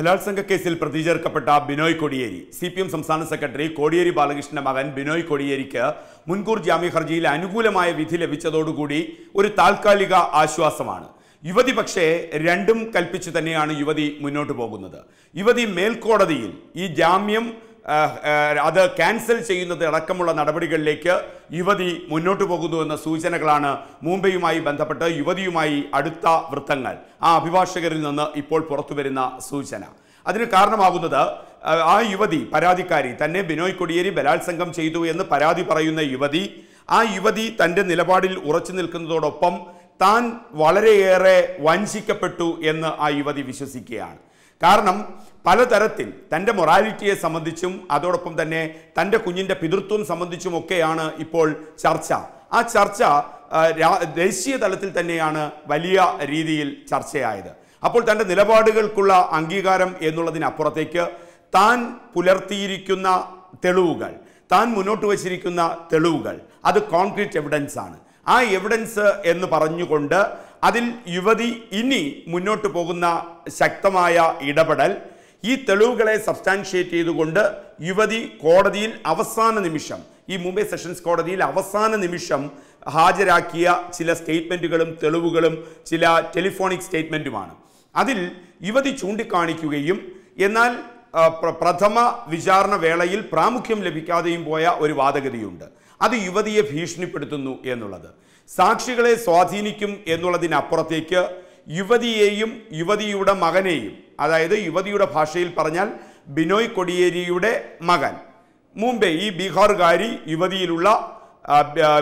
ബലാത്സംഗ കേസിൽ പ്രതി ചേർക്കപ്പെട്ട Binoy Kodiyeri C P M സംസ്ഥാന സെക്രട്ടറി കോടിയേരി ബാലകൃഷ്ണന്റെ മകൻ ബിനോയ് കോടിയേരിക്ക് മുൻകൂർ ജാമ്യ ഹർജിയിൽ അനുകൂലമായ വിധി ലഭിച്ചതോടുകൂടി ഒരു താൽക്കാലിക ആശ്വാസമാണ് യുവതി പക്ഷേ രണ്ടും കൽപ്പിച്ചു തന്നെയാണ് യുവതി മുന്നോട്ട് പോകുന്നത് യുവതി മേൽക്കോടതിയിൽ ഈ ജാമ്യം അത് ക്യാൻസൽ ചെയ്യുന്നത് അടക്കമുള്ള നടപടികളിലേക്ക് യുവതി മുന്നോട്ട് പോകുന്നു എന്ന സൂചനകളാണ് മുംബൈയുമായി ബന്ധപ്പെട്ട് യുവതിയുമായി അടുത്ത വൃത്തങ്ങൾ ആ അഭിഭാഷകരിൽ നിന്ന് ഇപ്പോൾ പുറത്തു വരുന്ന സൂചന അതിന് കാരണമാകുന്നത് ആ യുവതി പരാതിക്കാരി തന്നെ ബിനോയ് കൊടിയേരി ബലാത്സംഗം ചെയ്തു എന്ന് പരാതി പറയുന്ന യുവതി ആ യുവതി തൻ്റെ നിലപാടിൽ ഉറച്ചു നിൽക്കുന്നതോടൊപ്പം താൻ വളരെയേറെ വഞ്ചിക്കപ്പെട്ടു എന്ന് ആ യുവതി വിശ്വസിക്കുകയാണ് കാരണം പലതരത്തിൽ തൻ്റെ മൊറാലിറ്റിയെ സംബന്ധിച്ചും അതോടൊപ്പം തന്നെ തൻ്റെ കുഞ്ഞിൻ്റെ പിതൃത്വം സംബന്ധിച്ചുമൊക്കെയാണ് ഇപ്പോൾ ചർച്ച ആ ചർച്ച ദേശീയ തലത്തിൽ തന്നെയാണ് വലിയ രീതിയിൽ ചർച്ചയായത് അപ്പോൾ തൻ്റെ നിലപാടുകൾക്കുള്ള അംഗീകാരം എന്നുള്ളതിനപ്പുറത്തേക്ക് താൻ പുലർത്തിയിരിക്കുന്ന തെളിവുകൾ താൻ മുന്നോട്ട് വച്ചിരിക്കുന്ന തെളിവുകൾ അത് കോൺക്രീറ്റ് എവിഡൻസ് ആണ് ആ എവിഡൻസ് എന്ന് പറഞ്ഞുകൊണ്ട് അതിൽ യുവതി ഇനി മുന്നോട്ട് പോകുന്ന ശക്തമായ ഇടപെടൽ ഈ തെളിവുകളെ സബ്സ്റ്റാൻഷിയേറ്റ് ചെയ്തുകൊണ്ട് യുവതി കോടതിയിൽ അവസാന നിമിഷം ഈ മുംബൈ സെഷൻസ് കോടതിയിൽ അവസാന നിമിഷം ഹാജരാക്കിയ ചില സ്റ്റേറ്റ്മെൻറ്റുകളും തെളിവുകളും ചില ടെലിഫോണിക് സ്റ്റേറ്റ്മെൻറ്റുമാണ് അതിൽ യുവതി ചൂണ്ടിക്കാണിക്കുകയും എന്നാൽ പ്രഥമ വിചാരണ വേളയിൽ പ്രാമുഖ്യം ലഭിക്കാതെയും പോയ ഒരു വാദഗതിയുണ്ട് അത് യുവതിയെ ഭീഷണിപ്പെടുത്തുന്നു എന്നുള്ളത് സാക്ഷികളെ സ്വാധീനിക്കും എന്നുള്ളതിനപ്പുറത്തേക്ക് യുവതിയെയും യുവതിയുടെ മകനെയും അതായത് യുവതിയുടെ ഭാഷയിൽ പറഞ്ഞാൽ ബിനോയ് കൊടിയേരിയുടെ മകൻ മുമ്പേ ഈ ബീഹാർകാരി യുവതിയിലുള്ള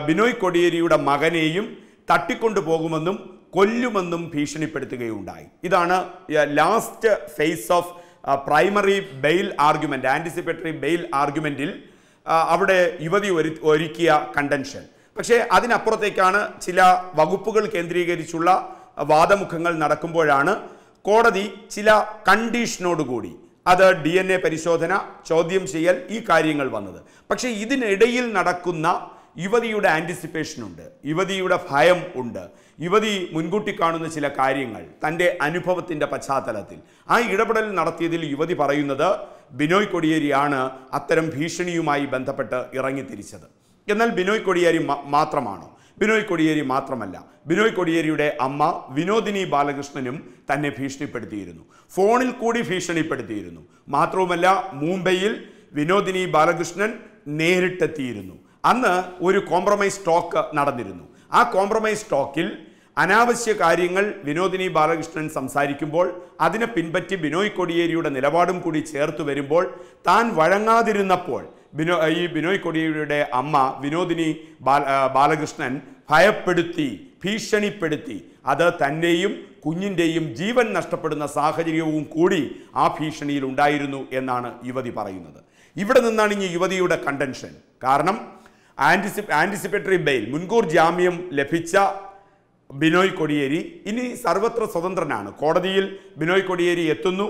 ബിനോയ് കൊടിയേരിയുടെ മകനെയും തട്ടിക്കൊണ്ടു പോകുമെന്നും കൊല്ലുമെന്നും ഭീഷണിപ്പെടുത്തുകയുണ്ടായി ഇതാണ് last phase of primary bail argument anticipatory bail ആർഗ്യുമെൻറ്റിൽ അവിടെ യുവതി ഒരു ഒരുക്കിയ കണ്ടൻഷൻ പക്ഷേ അതിനപ്പുറത്തേക്കാണ് ചില വകുപ്പുകൾ കേന്ദ്രീകരിച്ചുള്ള വാദമുഖങ്ങൾ നടക്കുമ്പോഴാണ് കോടതി ചില കണ്ടീഷനോടുകൂടി അത് ഡി എൻ എ പരിശോധന ചോദ്യം ചെയ്യൽ ഈ കാര്യങ്ങൾ വന്നത് പക്ഷേ ഇതിനിടയിൽ നടക്കുന്ന യുവതിയുടെ ആൻറ്റിസിപ്പേഷൻ ഉണ്ട് യുവതിയുടെ ഭയം ഉണ്ട് യുവതി മുൻകൂട്ടി കാണുന്ന ചില കാര്യങ്ങൾ തൻ്റെ അനുഭവത്തിൻ്റെ പശ്ചാത്തലത്തിൽ ആ ഇടപെടൽ നടത്തിയതിൽ യുവതി പറയുന്നത് ബിനോയ് കൊടിയേരിയാണ് അത്തരം ഭീഷണിയുമായി ബന്ധപ്പെട്ട് ഇറങ്ങിത്തിരിച്ചത് എന്നാൽ ബിനോയ് കൊടിയേരി മാത്രമാണോ ബിനോയ് കൊടിയേരി മാത്രമല്ല ബിനോയ് കൊടിയേരിയുടെ അമ്മ വിനോദിനി ബാലകൃഷ്ണനും തന്നെ ഭീഷണിപ്പെടുത്തിയിരുന്നു ഫോണിൽ കൂടി ഭീഷണിപ്പെടുത്തിയിരുന്നു മാത്രവുമല്ല മുംബൈയിൽ വിനോദിനി ബാലകൃഷ്ണൻ നേരിട്ടെത്തിയിരുന്നു അന്ന് ഒരു കോംപ്രമൈസ് ടോക്ക് നടന്നിരുന്നു ആ കോംപ്രമൈസ് ടോക്കിൽ അനാവശ്യ കാര്യങ്ങൾ വിനോദിനി ബാലകൃഷ്ണൻ സംസാരിക്കുമ്പോൾ അതിനെ പിൻപറ്റി ബിനോയ് കൊടിയേരിയുടെ നിലപാടും കൂടി ചേർത്ത് വരുമ്പോൾ താൻ വഴങ്ങാതിരുന്നപ്പോൾ ബിനോ ഈ ബിനോയ് കൊടിയേരിയുടെ അമ്മ വിനോദിനി ബാലകൃഷ്ണൻ ഭയപ്പെടുത്തി ഭീഷണിപ്പെടുത്തി അത് തന്നെയും കുഞ്ഞിൻ്റെയും ജീവൻ നഷ്ടപ്പെടുന്ന സാഹചര്യവും കൂടി ആ ഭീഷണിയിൽ ഉണ്ടായിരുന്നു എന്നാണ് യുവതി പറയുന്നത് ഇവിടെ നിന്നാണ് ഈ യുവതിയുടെ കണ്ടൻഷൻ കാരണം ആൻറ്റിസിപ്പ് ആൻറ്റിസിപ്പേറ്ററി ബെയിൽ മുൻകൂർ ജാമ്യം ലഭിച്ച ബിനോയ് കൊടിയേരി ഇനി സർവത്ര സ്വതന്ത്രനാണ് കോടതിയിൽ ബിനോയ് കൊടിയേരി എത്തുന്നു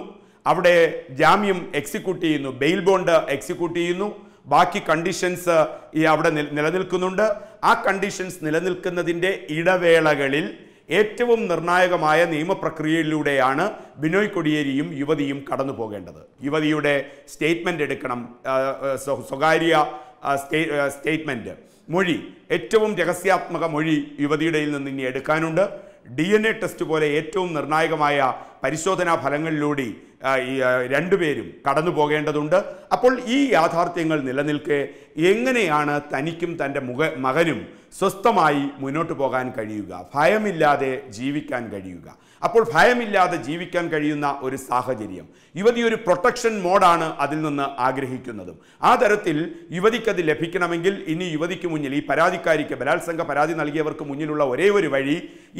അവിടെ ജാമ്യം എക്സിക്യൂട്ട് ചെയ്യുന്നു ബെയിൽ ബോണ്ട് എക്സിക്യൂട്ട് ചെയ്യുന്നു ബാക്കി കണ്ടീഷൻസ് ഈ അവിടെ നിലനിൽക്കുന്നുണ്ട് ആ കണ്ടീഷൻസ് നിലനിൽക്കുന്നതിൻ്റെ ഇടവേളകളിൽ ഏറ്റവും നിർണായകമായ നിയമപ്രക്രിയയിലൂടെയാണ് ബിനോയ് കൊടിയേരിയും യുവതിയും കടന്നു പോകേണ്ടത് യുവതിയുടെ സ്റ്റേറ്റ്മെൻ്റ് എടുക്കണം സ്വകാര്യ സ്റ്റേറ്റ്മെൻറ്റ് മൊഴി ഏറ്റവും രഹസ്യാത്മക മൊഴി യുവതിയുടെയിൽ നിന്ന് ഇനി എടുക്കാനുണ്ട് ഡി എൻ എ ടെസ്റ്റ് പോലെ ഏറ്റവും നിർണായകമായ പരിശോധനാ ഫലങ്ങളിലൂടെ രണ്ടുപേരും കടന്നു പോകേണ്ടതുണ്ട് അപ്പോൾ ഈ യാഥാർത്ഥ്യങ്ങൾ നിലനിൽക്കെ എങ്ങനെയാണ് തനിക്കും തൻ്റെ മുഖ മകനും സ്വസ്ഥമായി മുന്നോട്ട് പോകാൻ കഴിയുക ഭയമില്ലാതെ ജീവിക്കാൻ കഴിയുക അപ്പോൾ ഭയമില്ലാതെ ജീവിക്കാൻ കഴിയുന്ന ഒരു സാഹചര്യം യുവതി ഒരു പ്രൊട്ടക്ഷൻ മോഡാണ് അതിൽ നിന്ന് ആഗ്രഹിക്കുന്നതും ആ തരത്തിൽ യുവതിക്കത് ലഭിക്കണമെങ്കിൽ ഇനി യുവതിക്ക് മുന്നിൽ ഈ പരാതിക്കാരിക്ക് ബലാത്സംഗ പരാതി നൽകിയവർക്ക് മുന്നിലുള്ള ഒരേ ഒരു വഴി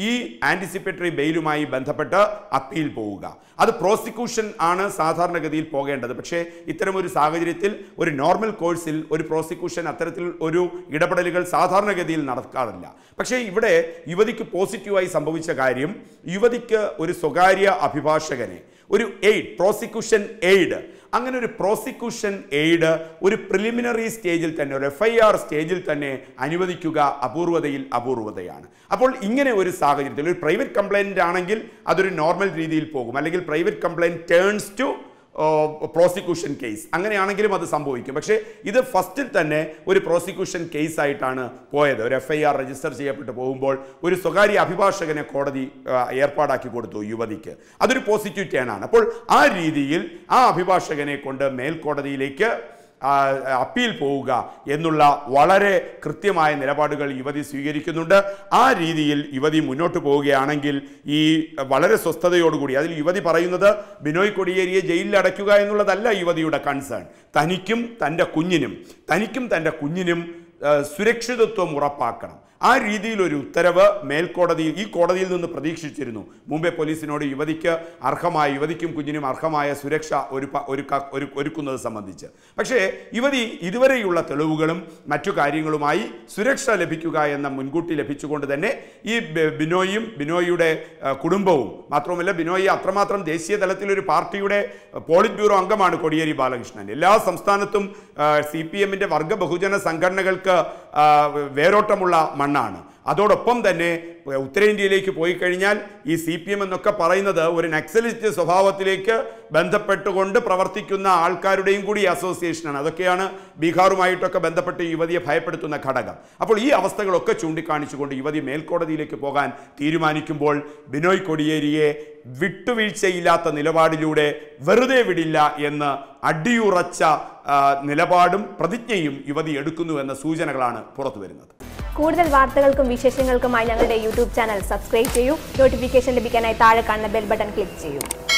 ഈ ആൻറ്റിസിപ്പേറ്ററി ബെയിലുമായി ബന്ധപ്പെട്ട് അപ്പീൽ പോവുക അത് പ്രോസിക്യൂഷൻ ആണ് സാധാരണഗതിയിൽ പോകേണ്ടത് പക്ഷേ ഇത്തരമൊരു സാഹചര്യത്തിൽ ഒരു നോർമൽ കോഴ്സിൽ ഒരു പ്രോസിക്യൂഷൻ അത്തരത്തിൽ ഒരു ഇടപെടലുകൾ സാധാരണഗതിയിൽ നടക്കാറില്ല പക്ഷേ ഇവിടെ യുവതിക്ക് പോസിറ്റീവായി സംഭവിച്ച കാര്യം യുവതി കോടതിക്ക് ഒരു സ്വകാര്യ അഭിഭാഷകനെ ഒരു എയ്ഡ് പ്രോസിക്യൂഷൻ എയ്ഡ് അങ്ങനെ ഒരു പ്രോസിക്യൂഷൻ എയ്ഡ് ഒരു പ്രിലിമിനറി സ്റ്റേജിൽ തന്നെ ഒരു എഫ് ഐ ആർ സ്റ്റേജിൽ തന്നെ അനുവദിക്കുക അപൂർവതയിൽ അപൂർവതയാണ് അപ്പോൾ ഇങ്ങനെ ഒരു സാഹചര്യത്തിൽ ഒരു പ്രൈവറ്റ് കംപ്ലയിൻ്റ് ആണെങ്കിൽ അതൊരു നോർമൽ രീതിയിൽ പോകും അല്ലെങ്കിൽ private complaint turns to prosecution case അങ്ങനെയാണെങ്കിലും അത് സംഭവിക്കും പക്ഷേ ഇത് ഫസ്റ്റിൽ തന്നെ ഒരു പ്രോസിക്യൂഷൻ കേസായിട്ടാണ് പോയത് ഒരു എഫ് ഐ ആർ രജിസ്റ്റർ ചെയ്യപ്പെട്ട് പോകുമ്പോൾ ഒരു സ്വകാര്യ അഭിഭാഷകനെ കോടതി ഏർപ്പാടാക്കി കൊടുത്തു യുവതിക്ക് അതൊരു പോസിറ്റീവ് ടേണാണ് അപ്പോൾ ആ രീതിയിൽ ആ അഭിഭാഷകനെ കൊണ്ട് മേൽക്കോടതിയിലേക്ക് അപ്പീൽ പോവുക എന്നുള്ള വളരെ കൃത്യമായ നിലപാടുകൾ യുവതി സ്വീകരിക്കുന്നുണ്ട് ആ രീതിയിൽ യുവതി മുന്നോട്ട് പോവുകയാണെങ്കിൽ ഈ വളരെ സ്വസ്ഥതയോടുകൂടി അതിൽ യുവതി പറയുന്നത് ബിനോയ് കൊടിയേരിയെ ജയിലിൽ അടയ്ക്കുക എന്നുള്ളതല്ല യുവതിയുടെ കൺസേൺ തനിക്കും തൻ്റെ കുഞ്ഞിനും തനിക്കും തൻ്റെ കുഞ്ഞിനും സുരക്ഷിതത്വം ഉറപ്പാക്കണം ആ രീതിയിലൊരു ഉത്തരവ് മേൽക്കോടതിയിൽ ഈ കോടതിയിൽ നിന്ന് പ്രതീക്ഷിച്ചിരുന്നു മുംബൈ പോലീസിനോട് യുവതിക്ക് അർഹമായ യുവതിക്കും കുഞ്ഞിനും അർഹമായ സുരക്ഷ ഒരു ഒരു ഒരുക്കുന്നത് സംബന്ധിച്ച് പക്ഷേ യുവതി ഇതുവരെയുള്ള തെളിവുകളും മറ്റു കാര്യങ്ങളുമായി സുരക്ഷ ലഭിക്കുക എന്ന മുൻകൂട്ടി ലഭിച്ചുകൊണ്ട് തന്നെ ഈ ബിനോയിയും ബിനോയിയുടെ കുടുംബവും മാത്രവുമല്ല ബിനോയി അത്രമാത്രം ദേശീയ തലത്തിലൊരു പാർട്ടിയുടെ പോളിറ്റ് ബ്യൂറോ അംഗമാണ് കോടിയേരി ബാലകൃഷ്ണൻ എല്ലാ സംസ്ഥാനത്തും സി പി എമ്മിൻ്റെ വർഗ ബഹുജന സംഘടനകൾക്ക് വേരോട്ടമുള്ള മണ്ണാണ് അതോടൊപ്പം തന്നെ ഉത്തരേന്ത്യയിലേക്ക് പോയി കഴിഞ്ഞാൽ ഈ സി പി എം എന്നൊക്കെ പറയുന്നത് ഒരു നക്സലിസ്റ്റ് സ്വഭാവത്തിലേക്ക് ബന്ധപ്പെട്ടുകൊണ്ട് പ്രവർത്തിക്കുന്ന ആൾക്കാരുടെയും കൂടി അസോസിയേഷനാണ് അതൊക്കെയാണ് ബീഹാറുമായിട്ടൊക്കെ ബന്ധപ്പെട്ട് യുവതിയെ ഭയപ്പെടുത്തുന്ന ഘടകം അപ്പോൾ ഈ അവസ്ഥകളൊക്കെ ചൂണ്ടിക്കാണിച്ചുകൊണ്ട് യുവതി മേൽക്കോടതിയിലേക്ക് പോകാൻ തീരുമാനിക്കുമ്പോൾ ബിനോയ് കൊടിയേരിയെ വിട്ടുവീഴ്ചയില്ലാത്ത നിലപാടിലൂടെ വെറുതെ വിടില്ല എന്ന് അടിയുറച്ച നിലപാടും പ്രതിജ്ഞയും യുവതി എടുക്കുന്നു എന്ന സൂചനകളാണ് പുറത്തു വരുന്നത് കൂടുതൽ വാർത്തകൾക്കും വിശേഷങ്ങൾക്കുമായി ഞങ്ങളുടെ യൂട്യൂബ് ചാനൽ സബ്സ്ക്രൈബ് ചെയ്യൂ നോട്ടിഫിക്കേഷൻ ലഭിക്കാനായി താഴെ കാണുന്ന ബെൽ ബട്ടൺ ക്ലിക്ക് ചെയ്യൂ